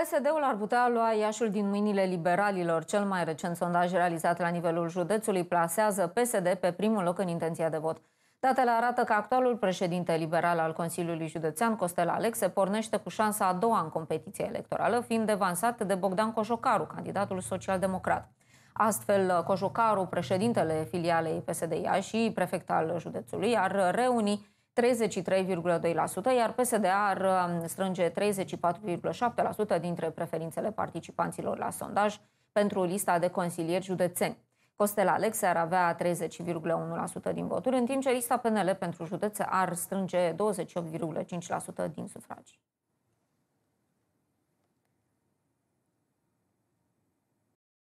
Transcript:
PSD-ul ar putea lua Iașul din mâinile liberalilor. Cel mai recent sondaj realizat la nivelul județului plasează PSD pe primul loc în intenția de vot. Datele arată că actualul președinte liberal al Consiliului Județean, Costel Alexe, pornește cu șansa a doua în competiția electorală, fiind devansat de Bogdan Coșocaru, candidatul social-democrat. Astfel, Coșocaru, președintele filialei PSD ia și prefect al județului, ar reuni 33,2%, iar psd ar um, strânge 34,7% dintre preferințele participanților la sondaj pentru lista de consilieri județeni. Costel Alexe ar avea 30,1% din voturi, în timp ce lista PNL pentru județe ar strânge 28,5% din sufragi.